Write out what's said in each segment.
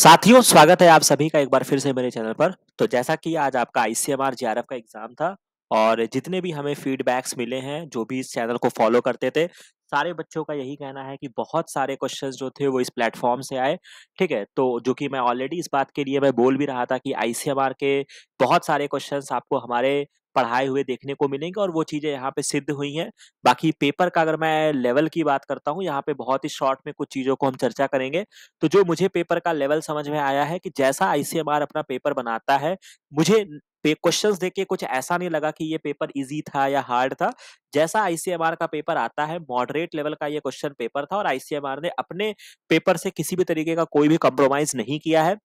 साथियों स्वागत है आप सभी का एक बार फिर से मेरे चैनल पर तो जैसा कि आज आपका आईसीएमआर जेआरएफ का एग्जाम था और जितने भी हमें फीडबैक्स मिले हैं जो भी इस चैनल को फॉलो करते थे सारे बच्चों का यही कहना है कि बहुत सारे क्वेश्चंस जो थे वो इस प्लेटफॉर्म से आए ठीक है तो जो कि मैं ऑलरेडी इस बात के लिए मैं बोल भी रहा था कि आईसीएमआर के बहुत सारे क्वेश्चंस आपको हमारे पढ़ाए हुए देखने को मिलेंगे और वो चीज़ें यहाँ पे सिद्ध हुई हैं बाकी पेपर का अगर मैं लेवल की बात करता हूँ यहाँ पे बहुत ही शॉर्ट में कुछ चीज़ों को हम चर्चा करेंगे तो जो मुझे पेपर का लेवल समझ में आया है कि जैसा आईसीएमआर अपना पेपर बनाता है मुझे क्वेश्चंस देख के कुछ ऐसा नहीं लगा कि ये पेपर इजी था या हार्ड था जैसा आईसीएमआर का पेपर आता है मॉडरेट लेवल का ये क्वेश्चन पेपर था और आईसीएमआर ने अपने पेपर से किसी भी तरीके का कोई भी कॉम्प्रोमाइज नहीं किया है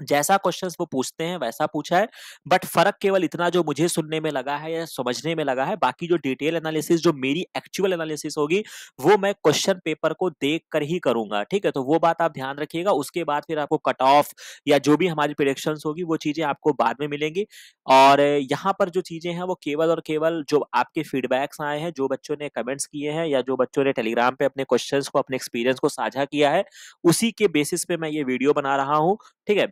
जैसा क्वेश्चंस वो पूछते हैं वैसा पूछा है बट फर्क केवल इतना जो मुझे सुनने में लगा है या समझने में लगा है बाकी जो डिटेल एनालिसिस जो मेरी एक्चुअल एनालिसिस होगी वो मैं क्वेश्चन पेपर को देख कर ही करूंगा ठीक है तो वो बात आप ध्यान रखिएगा उसके बाद फिर आपको कट ऑफ या जो भी हमारी प्रिडिक्शन होगी वो चीजें आपको बाद में मिलेंगी और यहाँ पर जो चीजें हैं वो केवल और केवल जो आपके फीडबैक्स आए हैं जो बच्चों ने कमेंट्स किए हैं या जो बच्चों ने टेलीग्राम पे अपने क्वेश्चन को अपने एक्सपीरियंस को साझा किया है उसी के बेसिस पे मैं ये वीडियो बना रहा हूँ ठीक है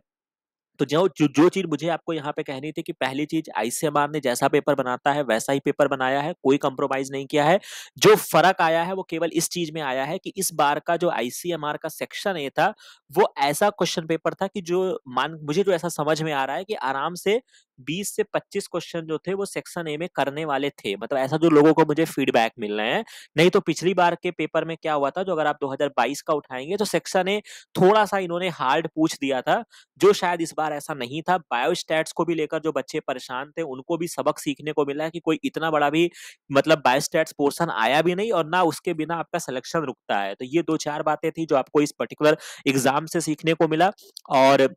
तो जो जो, जो चीज मुझे आपको यहाँ पे कहनी थी कि पहली चीज आईसीएमआर ने जैसा पेपर बनाता है वैसा ही पेपर बनाया है कोई कंप्रोमाइज नहीं किया है जो फर्क आया है वो केवल इस चीज में आया है कि इस बार का जो आईसीएमआर का सेक्शन ए था वो ऐसा क्वेश्चन पेपर था कि जो मान मुझे जो तो ऐसा समझ में आ रहा है कि आराम से बीस से पच्चीस क्वेश्चन जो थे वो सेक्शन ए में करने वाले थे मतलब ऐसा जो लोगों को मुझे फीडबैक मिल रहे हैं नहीं तो पिछली बार के पेपर में क्या हुआ था जो अगर आप 2022 का उठाएंगे तो सेक्शन ए थोड़ा सा इन्होंने हार्ड पूछ दिया था जो शायद इस बार ऐसा नहीं था बायोस्टैट्स को भी लेकर जो बच्चे परेशान थे उनको भी सबक सीखने को मिला कि कोई इतना बड़ा भी मतलब बायोस्टैट्स पोर्सन आया भी नहीं और ना उसके बिना आपका सिलेक्शन रुकता है तो ये दो चार बातें थी जो आपको इस पर्टिकुलर एग्जाम से सीखने को मिला और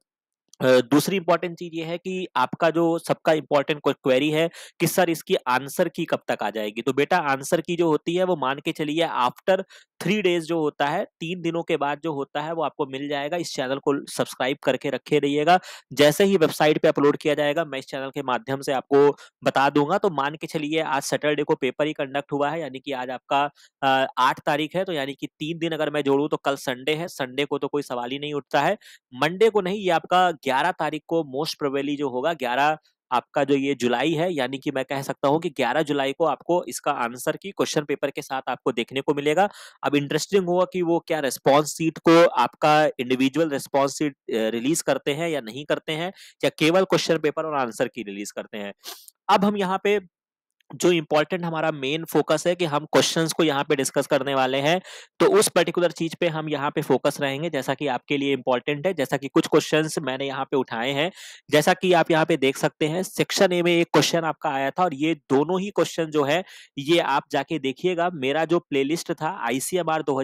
दूसरी इंपॉर्टेंट चीज ये है कि आपका जो सबका इंपॉर्टेंट क्वेरी है कि सर इसकी आंसर की कब तक आ जाएगी तो बेटा आंसर की जो होती है वो मान के चलिए आफ्टर थ्री डेज जो होता है तीन दिनों के बाद जो होता है वो आपको मिल जाएगा इस चैनल को सब्सक्राइब करके रखे रहिएगा जैसे ही वेबसाइट पे अपलोड किया जाएगा मैं इस चैनल के माध्यम से आपको बता दूंगा तो मान के चलिए आज सैटरडे को पेपर ही कंडक्ट हुआ है यानी कि आज आपका आठ तारीख है तो यानी कि तीन दिन अगर मैं जोड़ू तो कल संडे है संडे को तो कोई सवाल ही नहीं उठता है मंडे को नहीं ये आपका ग्यारह तारीख को मोस्ट प्रोबेली जो होगा ग्यारह आपका जो ये जुलाई है यानी कि मैं कह सकता हूँ कि 11 जुलाई को आपको इसका आंसर की क्वेश्चन पेपर के साथ आपको देखने को मिलेगा अब इंटरेस्टिंग होगा कि वो क्या रेस्पॉन्स सीट को आपका इंडिविजुअल रेस्पॉन्स सीट रिलीज करते हैं या नहीं करते हैं या केवल क्वेश्चन पेपर और आंसर की रिलीज करते हैं अब हम यहाँ पे जो इम्पोर्टेंट हमारा मेन फोकस है कि हम क्वेश्चंस को यहाँ पे डिस्कस करने वाले हैं तो उस पर्टिकुलर चीज पे हम यहाँ पे फोकस रहेंगे जैसा कि आपके लिए इम्पोर्टेंट है जैसा कि कुछ क्वेश्चंस मैंने यहाँ पे उठाए हैं जैसा कि आप यहाँ पे देख सकते हैं सेक्शन ए में एक क्वेश्चन आपका आया था और ये दोनों ही क्वेश्चन जो है ये आप जाके देखिएगा मेरा जो प्ले था आईसीएमआर दो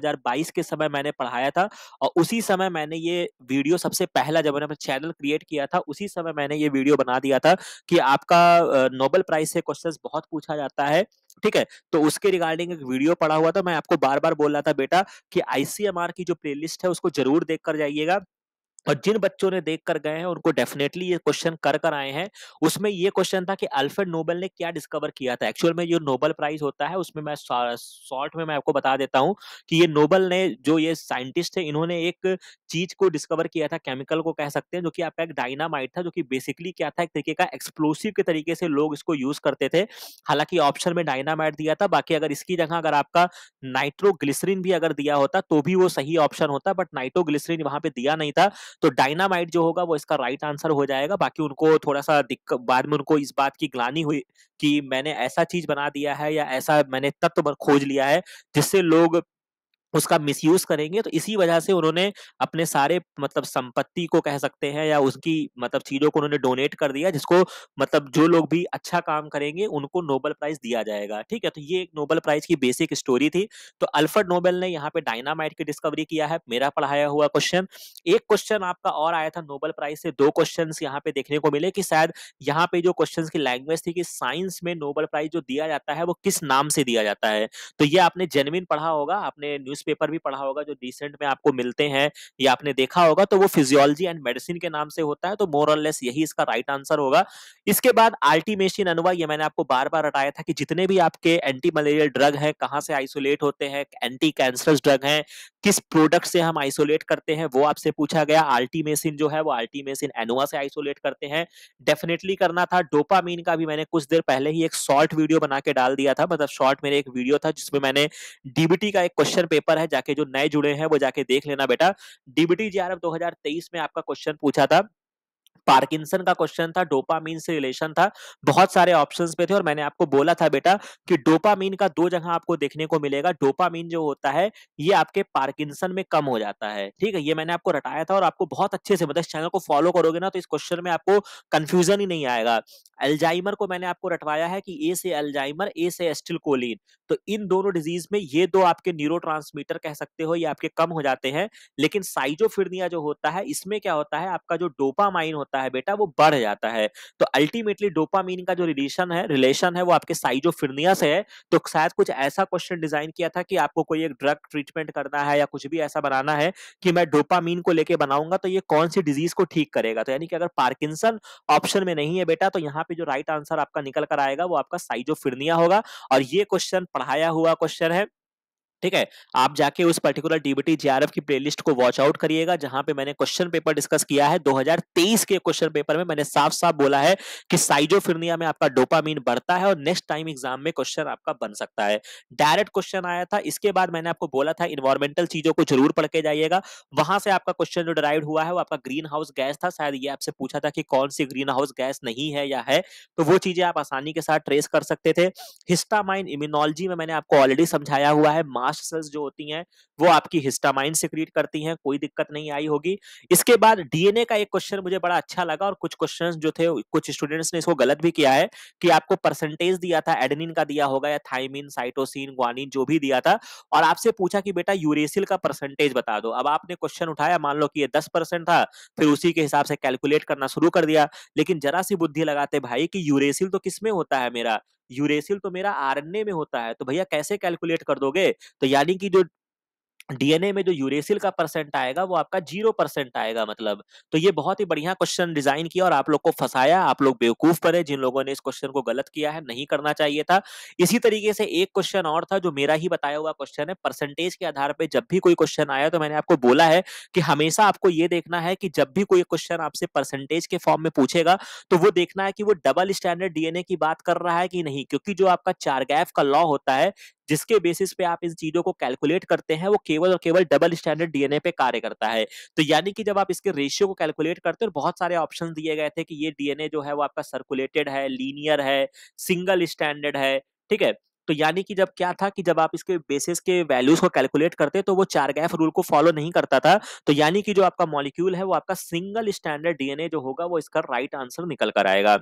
के समय मैंने पढ़ाया था और उसी समय मैंने ये वीडियो सबसे पहला जब मैंने चैनल क्रिएट किया था उसी समय मैंने ये वीडियो बना दिया था कि आपका नोबल प्राइज से क्वेश्चन बहुत पूछा जाता है ठीक है तो उसके रिगार्डिंग एक वीडियो पड़ा हुआ था मैं आपको बार बार बोल रहा था बेटा कि आईसीएमआर की जो प्लेलिस्ट है उसको जरूर देख कर जाइएगा और जिन बच्चों ने देख कर गए हैं उनको डेफिनेटली ये क्वेश्चन कर कर आए हैं उसमें ये क्वेश्चन था कि अल्फ्रेड नोबल ने क्या डिस्कवर किया था एक्चुअल में जो नोबल प्राइज होता है उसमें मैं शॉर्ट में मैं आपको बता देता हूँ कि ये नोबल ने जो ये साइंटिस्ट है इन्होंने एक चीज को डिस्कवर किया था केमिकल को कह सकते हैं जो कि आपका एक डायनामाइट था जो कि बेसिकली क्या था एक तरीके का एक्सप्लोसिव के तरीके से लोग इसको यूज करते थे हालांकि ऑप्शन में डायनामाइट दिया था बाकी अगर इसकी जगह अगर आपका नाइट्रोग्लिसरीन भी अगर दिया होता तो भी वो सही ऑप्शन होता बट नाइट्रोग्लिसरीन वहां पर दिया नहीं था तो डायनामाइट जो होगा वो इसका राइट आंसर हो जाएगा बाकी उनको थोड़ा सा दिक्कत बाद में उनको इस बात की ग्लानी हुई कि मैंने ऐसा चीज बना दिया है या ऐसा मैंने तत्व खोज लिया है जिससे लोग उसका मिसयूज करेंगे तो इसी वजह से उन्होंने अपने सारे मतलब संपत्ति को कह सकते हैं या उसकी मतलब चीजों को उन्होंने डोनेट कर दिया जिसको मतलब जो लोग भी अच्छा काम करेंगे उनको नोबल प्राइज दिया जाएगा ठीक है तो ये एक नोबल प्राइज की बेसिक स्टोरी थी तो अल्फर्ड नोबेल ने यहाँ पे डायनामाइट की डिस्कवरी किया है मेरा पढ़ाया हुआ क्वेश्चन एक क्वेश्चन आपका और आया था नोबल प्राइज से दो क्वेश्चन यहाँ पे देखने को मिले कि शायद यहाँ पे जो क्वेश्चन की लैंग्वेज थी कि साइंस में नोबल प्राइज जो दिया जाता है वो किस नाम से दिया जाता है तो ये आपने जेनविन पढ़ा होगा आपने न्यूज पेपर भी पढ़ा होगा जो रिसेंट में आपको मिलते हैं या आपने देखा होगा तो वो फिजियोलॉजी एंड मेडिसिन के नाम से होता है तो मोर और लेस यही इसका राइट आंसर होगा इसके बाद आल्टीमेशन अनुवा ये मैंने आपको बार बार हटाया था कि जितने भी आपके एंटी मलेरियल ड्रग है कहाँ से आइसोलेट होते हैं एंटी कैंसरस ड्रग है किस प्रोडक्ट से हम आइसोलेट करते हैं वो आपसे पूछा गया आल्टीमेसिन जो है वो आल्टीमेसिन एनुआ से आइसोलेट करते हैं डेफिनेटली करना था डोपामीन का भी मैंने कुछ देर पहले ही एक शॉर्ट वीडियो बना के डाल दिया था मतलब शॉर्ट मेरे एक वीडियो था जिसमें मैंने डीबीटी का एक क्वेश्चन पेपर है जाके जो नए जुड़े हैं वो जाके देख लेना बेटा डीबीटी जी आर में आपका क्वेश्चन पूछा था पार्किंसन का क्वेश्चन था डोपामीन से रिलेशन था बहुत सारे ऑप्शंस पे थे और मैंने आपको बोला था बेटा कि डोपामीन का दो जगह आपको देखने को मिलेगा डोपामीन जो होता है ये आपके पार्किंसन में कम हो जाता है ठीक है ये मैंने आपको रटाया था और आपको बहुत अच्छे से मतलब चैनल को फॉलो करोगे ना तो इस क्वेश्चन में आपको कंफ्यूजन ही नहीं आएगा एल्जाइमर को मैंने आपको रटवाया है कि ए से एल्जाइमर ए से एस्टिलकोलिन तो इन दोनों डिजीज में ये दो आपके न्यूरो कह सकते हो ये आपके कम हो जाते हैं लेकिन साइजोफिरनिया जो होता है इसमें क्या होता है आपका जो डोपामाइन होता है बेटा वो बढ़ जाता है तो अल्टीमेटली डोपामीन का जो रिलेशन है रिलेशन है वो आपके साइजो फिरनिया से है तो शायद कुछ ऐसा क्वेश्चन डिजाइन किया था कि आपको कोई एक ड्रग ट्रीटमेंट करना है या कुछ भी ऐसा बनाना है कि मैं डोपामीन को लेके बनाऊंगा तो ये कौन सी डिजीज को ठीक करेगा तो यानी कि अगर पार्किसन ऑप्शन में नहीं है बेटा तो यहाँ पे जो राइट आंसर आपका निकल कर आएगा वो आपका साइजोफिरनिया होगा और ये क्वेश्चन पढ़ाया हुआ क्वेश्चन है ठीक है आप जाके उस पर्टिकुलर डीबीटी जीआरएफ की प्लेलिस्ट को वॉच आउट करिएगा जहां पे मैंने क्वेश्चन पेपर डिस्कस किया है 2023 के क्वेश्चन पेपर में मैंने साफ साफ बोला है कि साइजोफिरनिया में आपका डोपामीन बढ़ता है और नेक्स्ट टाइम एग्जाम में क्वेश्चन आपका बन सकता है डायरेक्ट क्वेश्चन आया था इसके बाद मैंने आपको बोला था इन्वायरमेंटल चीजों को जरूर पढ़ के जाइएगा वहां से आपका क्वेश्चन जो डराइव हुआ है वो आपका ग्रीन हाउस गैस था शायद ये आपसे पूछा था कि कौन सी ग्रीन हाउस गैस नहीं है या है तो वो चीजें आप आसानी के साथ ट्रेस कर सकते थे हिस्टामाइन इम्यूनोलॉजी में मैंने आपको ऑलरेडी समझाया हुआ है मास्ट सेल्स जो होती हैं वो आपकी हिस्टामाइन सिक्रीट करती हैं कोई दिक्कत नहीं आई होगी इसके बाद डीएनए का एक क्वेश्चन मुझे बड़ा अच्छा लगा और कुछ क्वेश्चन जो थे कुछ स्टूडेंट्स ने इसको गलत भी किया है कि आपको परसेंटेज दिया था एडनिन का दिया होगा या थाइमिन साइटोसिन ग्वानिन जो भी दिया था और आपसे पूछा कि बेटा यूरेसिल का परसेंटेज बता दो अब आपने क्वेश्चन उठाया मान लो कि ये दस था फिर उसी के हिसाब से कैलकुलेट करना शुरू कर दिया लेकिन जरा सी बुद्धि लगाते भाई कि यूरेसिल तो किसमें होता है मेरा यूरेसिल तो मेरा आरएनए में होता है तो भैया कैसे कैलकुलेट कर दोगे तो यानी कि जो डीएनए में जो यूरेसिल का परसेंट आएगा वो आपका जीरो परसेंट आएगा मतलब तो ये बहुत ही बढ़िया क्वेश्चन डिजाइन किया और आप लोग को फंसाया आप लोग बेवकूफ बने जिन लोगों ने इस क्वेश्चन को गलत किया है नहीं करना चाहिए था इसी तरीके से एक क्वेश्चन और था जो मेरा ही बताया हुआ क्वेश्चन है परसेंटेज के आधार पर जब भी कोई क्वेश्चन आया तो मैंने आपको बोला है कि हमेशा आपको ये देखना है कि जब भी कोई क्वेश्चन आपसे परसेंटेज के फॉर्म में पूछेगा तो वो देखना है कि वो डबल स्टैंडर्ड डीएनए की बात कर रहा है कि नहीं क्योंकि जो आपका चारगैफ का लॉ होता है जिसके बेसिस पे आप इन चीजों को कैलकुलेट करते हैं वो केवल और केवल डबल स्टैंडर्ड डीएनए पे कार्य करता है तो यानी कि जब आप इसके रेशियो को कैलकुलेट करते हो बहुत सारे ऑप्शन दिए गए थे कि ये डीएनए जो है वो आपका सर्कुलेटेड है लीनियर है सिंगल स्टैंडर्ड है ठीक है तो यानी कि जब क्या था कि जब आप इसके बेसिस के वैल्यूज को कैलकुलेट करते तो वो चार गैफ रूल को फॉलो नहीं करता था तो यानी कि जो आपका मॉलिक्यूल है वो आपका सिंगल स्टैंडर्ड डीएनए जो होगा वो इसका राइट आंसर निकल कर आएगा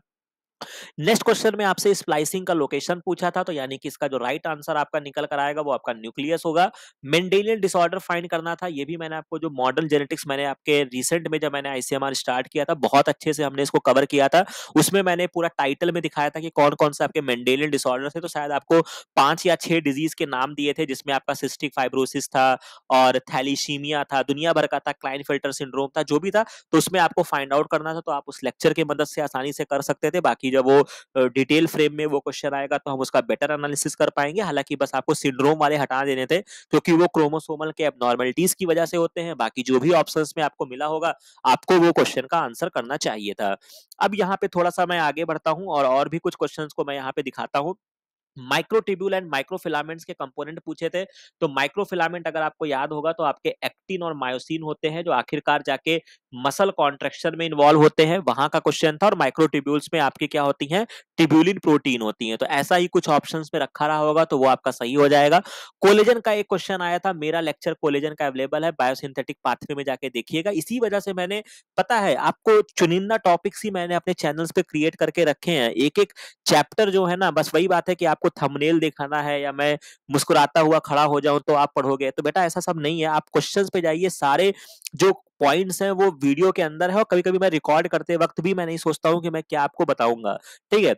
नेक्स्ट क्वेश्चन में आपसे स्प्लाइसिंग का लोकेशन पूछा था तो यानी कि इसका जो राइट आंसर आपका निकल कर आएगा वो आपका न्यूक्लियस होगा मेंडेलियन डिसऑर्डर फाइंड करना था ये भी मैंने आपको जो मॉडर्न जेनेटिक्स मैंने आपके रिसेंट में जब मैंने आईसीएमआर स्टार्ट किया था बहुत अच्छे से हमने इसको कवर किया था उसमें मैंने पूरा टाइटल में दिखाया था कि कौन कौन से आपके मेंडेलियन डिसऑर्डर थे तो शायद आपको पांच या छह डिजीज के नाम दिए थे जिसमें आपका सिस्टिक फाइब्रोसिस था और थैलीशीमिया था दुनिया भर का था क्लाइन फिल्टर सिंड्रोम था जो भी था तो उसमें आपको फाइंड आउट करना था तो आप उस लेक्चर की मदद से आसानी से कर सकते थे बाकी कि जब वो डिटेल फ्रेम में वो क्वेश्चन आएगा तो हम उसका बेटर एनालिसिस कर पाएंगे हालांकि बस आपको सिंड्रोम वाले हटा देने थे क्योंकि वो क्रोमोसोमल के एबनॉर्मेलिटीज की वजह से होते हैं बाकी जो भी ऑप्शन में आपको मिला होगा आपको वो क्वेश्चन का आंसर करना चाहिए था अब यहाँ पे थोड़ा सा मैं आगे बढ़ता हूँ और, और भी कुछ क्वेश्चन को मैं यहाँ पे दिखाता हूँ माइक्रोटिब्यूल एंड माइक्रोफिलामेंट्स के कंपोनेंट पूछे थे तो माइक्रोफिलामेंट अगर आपको याद होगा तो आपके एक्टिन और मायोसिन होते हैं जो आखिरकार जाके मसल कॉन्ट्रेक्शन में इन्वॉल्व होते हैं वहां का क्वेश्चन था और माइक्रोटिब्यूल्स में आपकी क्या होती है टिब्यूलिन प्रोटीन होती है तो ऐसा ही कुछ ऑप्शन में रखा रहा होगा तो वो आपका सही हो जाएगा कोलेजन का एक क्वेश्चन आया था मेरा लेक्चर कोलेजन का अवेलेबल है बायोसिंथेटिक पाथवे में जाके देखिएगा इसी वजह से मैंने पता है आपको चुनिंदा टॉपिक्स ही मैंने अपने चैनल्स पे क्रिएट करके रखे हैं एक एक चैप्टर जो है ना बस वही बात है कि आपको आपको थंबनेल दिखाना है या मैं मुस्कुराता हुआ खड़ा हो जाऊं तो आप पढ़ोगे तो बेटा ऐसा सब नहीं है आप क्वेश्चन पे जाइए सारे जो पॉइंट्स हैं वो वीडियो के अंदर है और कभी कभी मैं रिकॉर्ड करते वक्त भी मैं नहीं सोचता हूँ कि मैं क्या आपको बताऊंगा ठीक है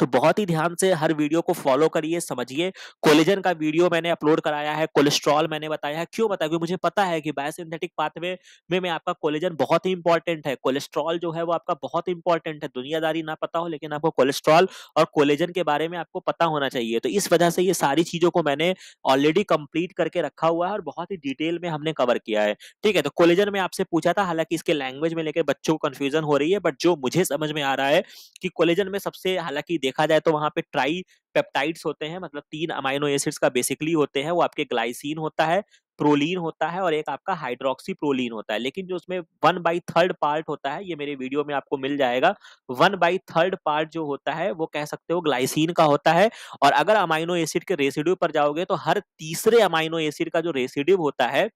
तो बहुत ही ध्यान से हर वीडियो को फॉलो करिए समझिए कोलेजन का वीडियो मैंने अपलोड कराया है कोलेस्ट्रॉल मैंने बताया है क्यों बताया क्योंकि मुझे पता है कि बायोसिंथेटिक पाथवे में, में आपका कोलेजन बहुत ही इंपॉर्टेंट है कोलेस्ट्रॉल जो है वो आपका बहुत इंपॉर्टेंट है दुनियादारी ना पता हो लेकिन आपको कोलेस्ट्रॉल और कोलेजन के बारे में आपको पता होना चाहिए तो इस वजह से ये सारी चीजों को मैंने ऑलरेडी कंप्लीट करके रखा हुआ है और बहुत ही डिटेल में हमने कवर किया है ठीक है तो कोलेजन में आपसे पूछा था हालांकि इसके लैंग्वेज में लेकर बच्चों को कंफ्यूजन हो रही है बट जो मुझे समझ में आ रहा है कि कोलेजन में सबसे हालांकि देखा जाए तो वहां पे ट्राई पेप्टाइड्स होते हैं मतलब तीन अमाइनो एसिड्स का बेसिकली होते हैं वो आपके ग्लाइसिन होता है प्रोलीन होता है और एक आपका हाइड्रोक्सी प्रोलीन होता है लेकिन जो उसमें वन बाई थर्ड पार्ट होता है ये मेरे वीडियो में आपको मिल जाएगा वन बाई थर्ड पार्ट जो होता है वो कह सकते हो ग्लाइसिन का होता है और अगर अमाइनो एसिड के रेसिड्यू पर जाओगे तो हर तीसरे अमाइनो एसिड का जो रेसिड्यू होता है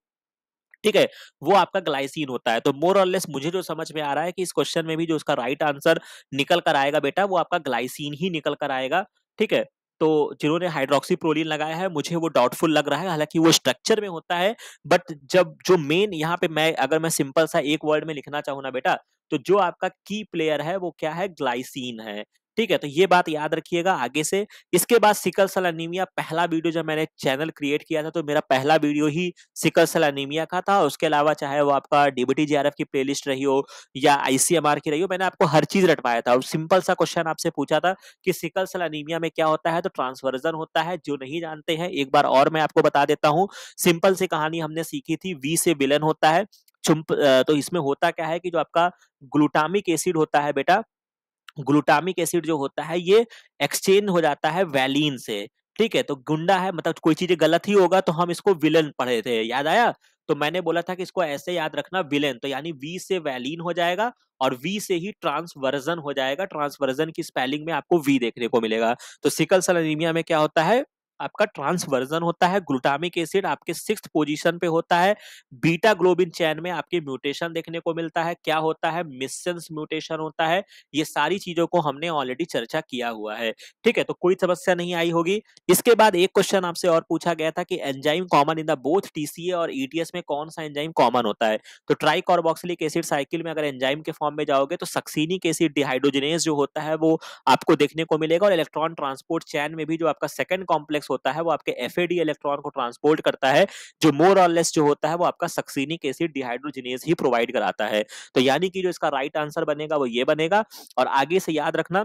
ठीक है वो आपका ग्लाइसिन होता है तो मोर और लेस मुझे जो समझ में आ रहा है कि इस क्वेश्चन में भी जो उसका राइट आंसर निकल कर आएगा बेटा वो आपका ग्लाइसिन ही निकल कर आएगा ठीक है तो जिन्होंने हाइड्रोक्सी प्रोलिन लगाया है मुझे वो डाउटफुल लग रहा है हालांकि वो स्ट्रक्चर में होता है बट जब जो मेन यहाँ पे मैं अगर मैं सिंपल सा एक वर्ड में लिखना चाहूँ ना बेटा तो जो आपका की प्लेयर है वो क्या है ग्लाइसिन है ठीक है तो ये बात याद रखिएगा आगे से इसके बाद सिकल सेल एनीमिया पहला वीडियो जब मैंने चैनल क्रिएट किया था तो मेरा पहला वीडियो ही सिकल सेल एनीमिया का था उसके अलावा चाहे वो आपका डीबीटी जेआरएफ की प्लेलिस्ट रही हो या आईसीएमआर की रही हो मैंने आपको हर चीज रटवाया था और सिंपल सा क्वेश्चन आपसे पूछा था कि सिकल सेल एनीमिया में क्या होता है तो ट्रांसवर्जन होता है जो नहीं जानते हैं एक बार और मैं आपको बता देता हूँ सिंपल सी कहानी हमने सीखी थी वी से विलन होता है चुम्प तो इसमें होता क्या है कि जो आपका ग्लूटामिक एसिड होता है बेटा ग्लूटामिक एसिड जो होता है ये एक्सचेंज हो जाता है वैलिन से ठीक है तो गुंडा है मतलब कोई चीज गलत ही होगा तो हम इसको विलन पढ़े थे याद आया तो मैंने बोला था कि इसको ऐसे याद रखना विलन तो यानी वी से वैलिन हो जाएगा और वी से ही ट्रांसवर्जन हो जाएगा ट्रांसवर्जन की स्पेलिंग में आपको वी देखने को मिलेगा तो सिकल सल एनीमिया में क्या होता है आपका ट्रांसवर्जन होता है ग्लूटामिक एसिड आपके सिक्स पोजीशन पे होता है बीटा ग्लोबिन चैन में आपके म्यूटेशन देखने को मिलता है क्या होता है मिसेंस म्यूटेशन होता है ये सारी चीजों को हमने ऑलरेडी चर्चा किया हुआ है ठीक है तो कोई समस्या नहीं आई होगी इसके बाद एक क्वेश्चन आपसे और पूछा गया था कि enzyme common in the both TCA और ईटीएस e में कौन सा एंजाइम कॉमन होता है तो ट्राइकॉर्बोक्सिलिक एसिड साइकिल में अगर एंजाइम के फॉर्म में जाओगे तो सक्सीनिक एसिड डिहाइड्रोजनेस जो होता है वो आपको देखने को मिलेगा और इलेक्ट्रॉन ट्रांसपोर्ट चैन में भी जो आपका सेकंड कॉम्प्लेक्स कॉम्प्लेक्स होता है वो आपके एफ इलेक्ट्रॉन को ट्रांसपोर्ट करता है जो मोर और लेस जो होता है वो आपका सक्सीनिक एसिड डिहाइड्रोजिनेज ही प्रोवाइड कराता है तो यानी कि जो इसका राइट right आंसर बनेगा वो ये बनेगा और आगे से याद रखना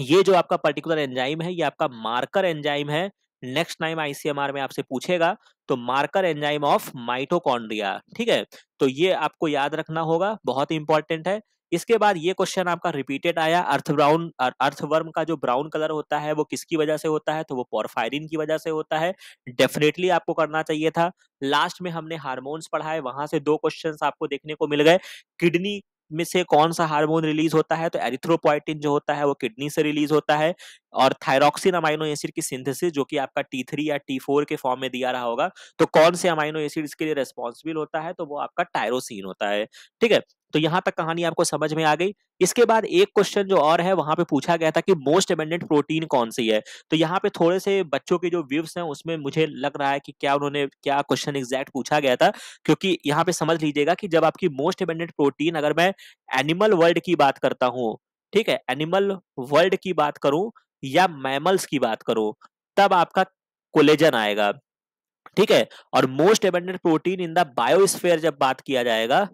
ये जो आपका पर्टिकुलर एंजाइम है ये आपका मार्कर एंजाइम है नेक्स्ट टाइम आईसीएमआर में आपसे पूछेगा तो मार्कर एंजाइम ऑफ माइटोकॉन्ड्रिया ठीक है तो ये आपको याद रखना होगा बहुत इंपॉर्टेंट है इसके बाद ये क्वेश्चन आपका रिपीटेड आया अर्थ ब्राउन अर्थवर्म का जो ब्राउन कलर होता है वो किसकी वजह से होता है तो वो पोरफायरिन की वजह से होता है डेफिनेटली आपको करना चाहिए था लास्ट में हमने हार्मोन्स पढ़ाए वहां से दो क्वेश्चन आपको देखने को मिल गए किडनी में से कौन सा हार्मोन रिलीज होता है तो एरिथ्रोपोइटिन जो होता है वो किडनी से रिलीज होता है और थायरोक्सिन अमाइनो एसिड की सिंथेसिस जो कि आपका टी थ्री या टी फोर के फॉर्म में दिया रहा होगा तो कौन से अमाइनो एसिड इसके लिए रेस्पॉन्सिबल होता है तो वो आपका टायरोसिन होता है ठीक है तो यहां तक कहानी आपको समझ में आ गई इसके बाद एक क्वेश्चन जो और है वहां पे पूछा गया था कि मोस्ट एबेंडेंट प्रोटीन कौन सी है तो यहाँ पे थोड़े से बच्चों के जो व्यूव्स हैं उसमें मुझे लग रहा है कि क्या उन्होंने क्या क्वेश्चन एग्जैक्ट पूछा गया था क्योंकि यहाँ पे समझ लीजिएगा कि जब आपकी मोस्ट एबेंडेंट प्रोटीन अगर मैं एनिमल वर्ल्ड की बात करता हूँ ठीक है एनिमल वर्ल्ड की बात करूं या मैमल्स की बात करूं तब आपका कोलेजन आएगा ठीक है और most abundant protein in the biosphere जब बात किया जाएगा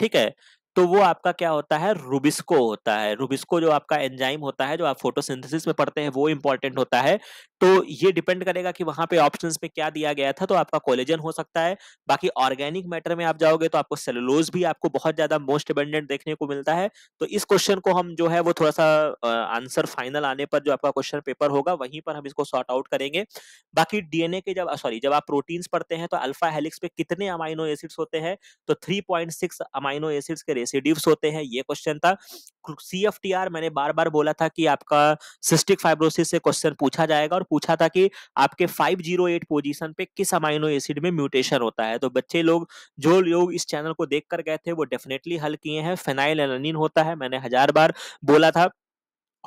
ठीक है तो वो आपका क्या होता है रूबिस्को होता है रूबिस्को जो आपका एंजाइम होता है जो आप फोटोसिंथेसिस में पढ़ते हैं वो इंपॉर्टेंट होता है तो ये डिपेंड करेगा कि वहां पे ऑप्शंस में क्या दिया गया था तो आपका कोलेजन हो सकता है बाकी ऑर्गेनिक मैटर में आप जाओगे तो आपको सेलुलोज भी आपको बहुत ज्यादा मोस्ट डिपेंडेंट देखने को मिलता है तो इस क्वेश्चन को हम जो है वो थोड़ा सा आंसर फाइनल आने पर जो आपका क्वेश्चन पेपर होगा वहीं पर हम इसको सॉर्ट आउट करेंगे बाकी डीएनए के जब सॉरी जब आप प्रोटीन्स पढ़ते हैं तो अल्फा हेलिक्स पे कितने अमाइनो एसिड्स होते हैं तो three point six amino acids के रेसिडिव्स होते हैं ये क्वेश्चन था सी मैंने बार बार बोला था कि आपका सिस्टिक फाइब्रोसिस से क्वेश्चन पूछा जाएगा और पूछा था कि आपके 508 पोजीशन पे किस अमाइनो एसिड में म्यूटेशन होता है तो बच्चे लोग जो लोग इस चैनल को देख कर गए थे वो डेफिनेटली हल किए हैं फेनाइल एलानिन होता है मैंने हजार बार बोला था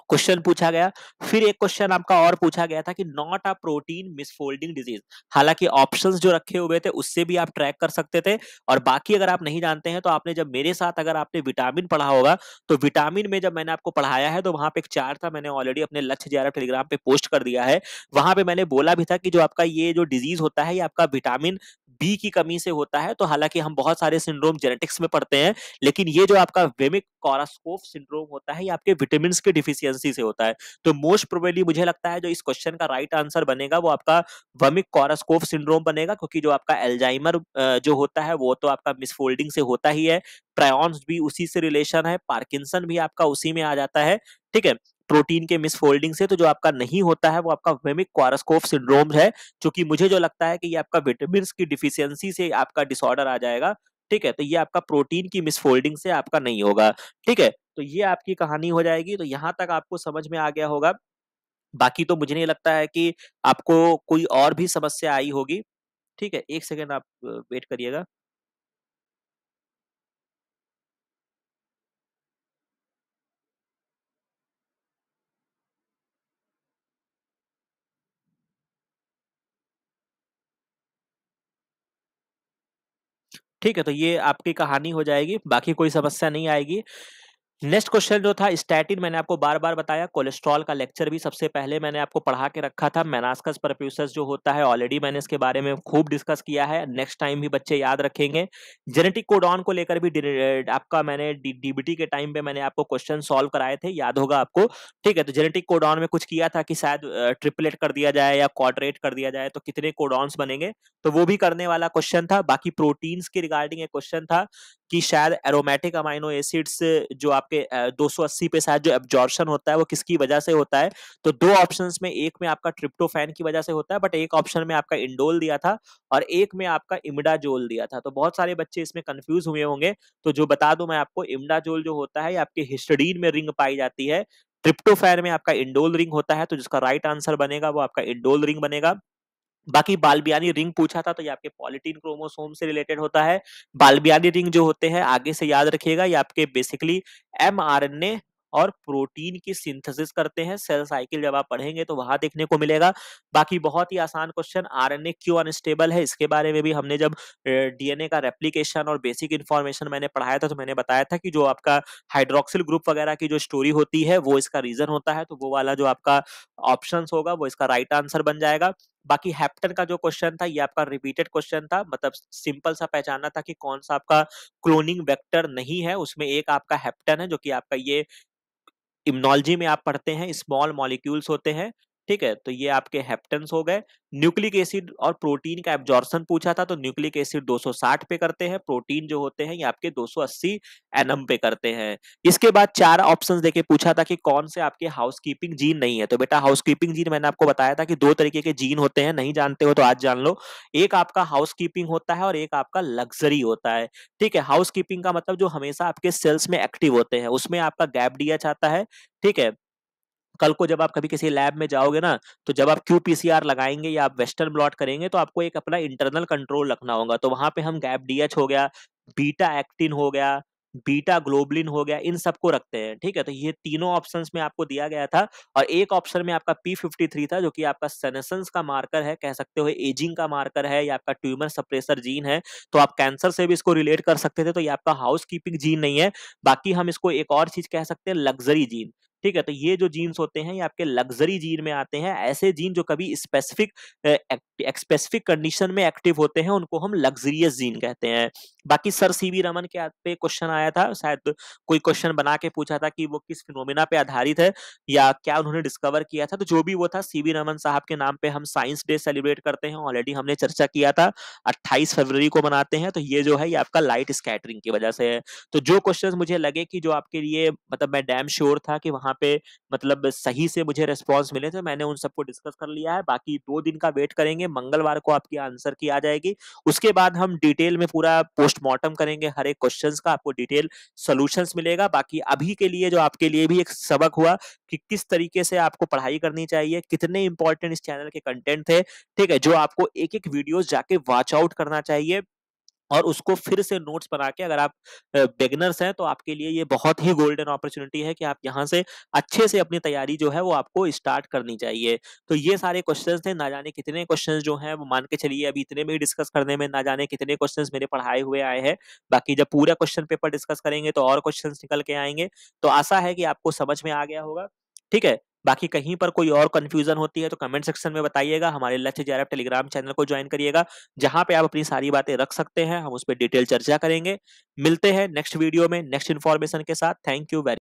क्वेश्चन पूछा गया फिर एक क्वेश्चन आपका और पूछा गया था कि not a protein misfolding disease हालांकि ऑप्शंस जो रखे हुए थे उससे भी आप ट्रैक कर सकते थे और बाकी अगर आप नहीं जानते हैं तो आपने जब मेरे साथ अगर आपने विटामिन पढ़ा होगा तो विटामिन में जब मैंने आपको पढ़ाया है तो वहां पे एक चार था मैंने ऑलरेडी अपने लक्ष्य जयराम टेलीग्राम पे पोस्ट कर दिया है वहां पे मैंने बोला भी था कि जो आपका ये जो डिजीज होता है ये आपका विटामिन बी की कमी से होता है तो हालांकि हम बहुत सारे सिंड्रोम जेनेटिक्स में पढ़ते हैं लेकिन ये जो आपका वेमिक कॉरास्कोप सिंड्रोम होता है ये आपके विटामिन के डिफिसिट डेफिशिएंसी से होता है तो मोस्ट प्रोबेबली मुझे लगता है जो इस क्वेश्चन का राइट आंसर बनेगा वो आपका वमिक कॉरस्कोफ सिंड्रोम बनेगा क्योंकि जो आपका एल्जाइमर जो होता है वो तो आपका मिसफोल्डिंग से होता ही है प्रायस भी उसी से रिलेशन है पार्किसन भी आपका उसी में आ जाता है ठीक है प्रोटीन के मिसफोल्डिंग से तो जो आपका नहीं होता है वो आपका वेमिक क्वारस्कोफ सिंड्रोम है जो कि मुझे जो लगता है कि ये आपका विटामिन की डिफिशियंसी से आपका डिसऑर्डर आ जाएगा ठीक है तो ये आपका प्रोटीन की मिसफोल्डिंग से आपका नहीं होगा ठीक है तो ये आपकी कहानी हो जाएगी तो यहाँ तक आपको समझ में आ गया होगा बाकी तो मुझे नहीं लगता है कि आपको कोई और भी समस्या आई होगी ठीक है एक सेकेंड आप वेट करिएगा ठीक है तो ये आपकी कहानी हो जाएगी बाकी कोई समस्या नहीं आएगी नेक्स्ट क्वेश्चन जो था स्टैटिन मैंने आपको बार बार बताया कोलेस्ट्रॉल का लेक्चर भी सबसे पहले मैंने आपको पढ़ा के रखा था मेनास्कस परप्यूसस जो होता है ऑलरेडी मैंने इसके बारे में खूब डिस्कस किया है नेक्स्ट टाइम भी बच्चे याद रखेंगे जेनेटिक कोडॉन को लेकर भी आपका मैंने डीबीटी के टाइम पे मैंने आपको क्वेश्चन सोल्व कराए थे याद होगा आपको ठीक है तो जेनेटिक कोडॉन में कुछ किया था कि शायद ट्रिपलेट कर दिया जाए या क्वाड्रेट कर दिया जाए तो कितने कोडॉन्स बनेंगे तो वो भी करने वाला क्वेश्चन था बाकी प्रोटीन्स के रिगार्डिंग एक क्वेश्चन था कि शायद एरोमेटिक अमाइनो एसिड्स जो आप आपके 280 पे शायद जो एब्जॉर्शन होता है वो किसकी वजह से होता है तो दो ऑप्शन में एक में आपका ट्रिप्टोफैन की वजह से होता है बट एक ऑप्शन में आपका इंडोल दिया था और एक में आपका इमडाजोल दिया था तो बहुत सारे बच्चे इसमें कंफ्यूज हुए होंगे तो जो बता दू मैं आपको इमडाजोल जो होता है आपके हिस्टडीन में रिंग पाई जाती है ट्रिप्टोफैन में आपका इंडोल रिंग होता है तो जिसका राइट आंसर बनेगा वो आपका इंडोल रिंग बनेगा बाकी बालबियानी रिंग पूछा था तो ये आपके पॉलिटीन क्रोमोसोम से रिलेटेड होता है बालबियानी रिंग जो होते हैं आगे से याद रखिएगा ये आपके बेसिकली एम और प्रोटीन की सिंथेसिस करते हैं सेल साइकिल जब आप पढ़ेंगे तो वहां देखने को मिलेगा बाकी बहुत ही आसान क्वेश्चन आरएनए क्यों अनस्टेबल है इसके बारे में भी हमने जब डीएनए का रेप्लीकेशन और बेसिक इन्फॉर्मेशन मैंने पढ़ाया था तो मैंने बताया था कि जो आपका हाइड्रोक्सिल ग्रुप वगैरह की जो स्टोरी होती है वो इसका रीजन होता है तो वो वाला जो आपका ऑप्शन होगा वो इसका राइट right आंसर बन जाएगा बाकी हैप्टन का जो क्वेश्चन था ये आपका रिपीटेड क्वेश्चन था मतलब सिंपल सा पहचाना था कि कौन सा आपका क्लोनिंग वेक्टर नहीं है उसमें एक आपका हैप्टन है जो कि आपका ये इम्नोलॉजी में आप पढ़ते हैं स्मॉल मॉलिक्यूल्स होते हैं ठीक है तो ये आपके हेप्टन्स हो गए न्यूक्लिक एसिड और प्रोटीन का एब्जॉर्सन पूछा था तो न्यूक्लिक एसिड 260 पे करते हैं प्रोटीन जो होते हैं ये आपके 280 एनएम पे करते हैं इसके बाद चार ऑप्शंस देके पूछा था कि कौन से आपके हाउस कीपिंग जीन नहीं है तो बेटा हाउस कीपिंग जीन मैंने आपको बताया था कि दो तरीके के जीन होते हैं नहीं जानते हो तो आज जान लो एक आपका हाउस कीपिंग होता है और एक आपका लग्जरी होता है ठीक है हाउस कीपिंग का मतलब जो हमेशा आपके सेल्स में एक्टिव होते हैं उसमें आपका गैप डी आता है ठीक है कल को जब आप कभी किसी लैब में जाओगे ना तो जब आप क्यू पीसीआर लगाएंगे या आप वेस्टर्न ब्लॉट करेंगे तो आपको एक अपना इंटरनल कंट्रोल रखना होगा तो वहां पे हम गैप डीएच हो गया बीटा एक्टिन हो गया बीटा ग्लोबलिन हो गया इन सबको रखते हैं ठीक है तो ये तीनों ऑप्शंस में आपको दिया गया था और एक ऑप्शन में आपका पी फिफ्टी थ्री था जो कि आपका सेनेसेंस का मार्कर है कह सकते हो एजिंग का मार्कर है या आपका ट्यूमर सप्रेसर जीन है तो आप कैंसर से भी इसको रिलेट कर सकते थे तो ये आपका हाउस कीपिंग जीन नहीं है बाकी हम इसको एक और चीज कह सकते हैं लग्जरी जीन ठीक है तो ये जो जीन्स होते हैं ये आपके लग्जरी जीन में आते हैं ऐसे जीन जो कभी स्पेसिफिक स्पेसिफिक कंडीशन में एक्टिव होते हैं उनको हम लग्जरियस जीन कहते हैं बाकी सर सी वी रमन के पे क्वेश्चन आया था शायद कोई क्वेश्चन बना के पूछा था कि वो किस फिनोमिना पे आधारित है या क्या उन्होंने डिस्कवर किया था तो जो भी वो था सी वी रमन साहब के नाम पे हम साइंस डे सेलिब्रेट करते हैं ऑलरेडी हमने चर्चा किया था अट्ठाईस फरवरी को मनाते हैं तो ये जो है ये आपका लाइट स्कैटरिंग की वजह से है तो जो क्वेश्चन मुझे लगे कि जो आपके लिए मतलब मैं डैम श्योर था कि वहां यहाँ पे मतलब सही से मुझे रिस्पॉन्स मिले थे तो मैंने उन सबको डिस्कस कर लिया है बाकी दो दिन का वेट करेंगे मंगलवार को आपकी आंसर की आ जाएगी उसके बाद हम डिटेल में पूरा पोस्टमार्टम करेंगे हर एक क्वेश्चन का आपको डिटेल सोल्यूशन मिलेगा बाकी अभी के लिए जो आपके लिए भी एक सबक हुआ कि किस तरीके से आपको पढ़ाई करनी चाहिए कितने इंपॉर्टेंट इस चैनल के कंटेंट थे ठीक है जो आपको एक एक वीडियो जाके वॉच आउट करना चाहिए और उसको फिर से नोट्स बना के अगर आप बिगनर्स हैं तो आपके लिए ये बहुत ही गोल्डन अपॉर्चुनिटी है कि आप यहाँ से अच्छे से अपनी तैयारी जो है वो आपको स्टार्ट करनी चाहिए तो ये सारे क्वेश्चन थे ना जाने कितने क्वेश्चन जो हैं वो मान के चलिए अभी इतने भी डिस्कस करने में ना जाने कितने क्वेश्चन मेरे पढ़ाए हुए आए हैं बाकी जब पूरा क्वेश्चन पेपर डिस्कस करेंगे तो और क्वेश्चन निकल के आएंगे तो आशा है कि आपको समझ में आ गया होगा ठीक है बाकी कहीं पर कोई और कंफ्यूजन होती है तो कमेंट सेक्शन में बताइएगा हमारे लक्ष्य जे टेलीग्राम चैनल को ज्वाइन करिएगा जहां पे आप अपनी सारी बातें रख सकते हैं हम उस पर डिटेल चर्चा करेंगे मिलते हैं नेक्स्ट वीडियो में नेक्स्ट इन्फॉर्मेशन के साथ थैंक यू वेरी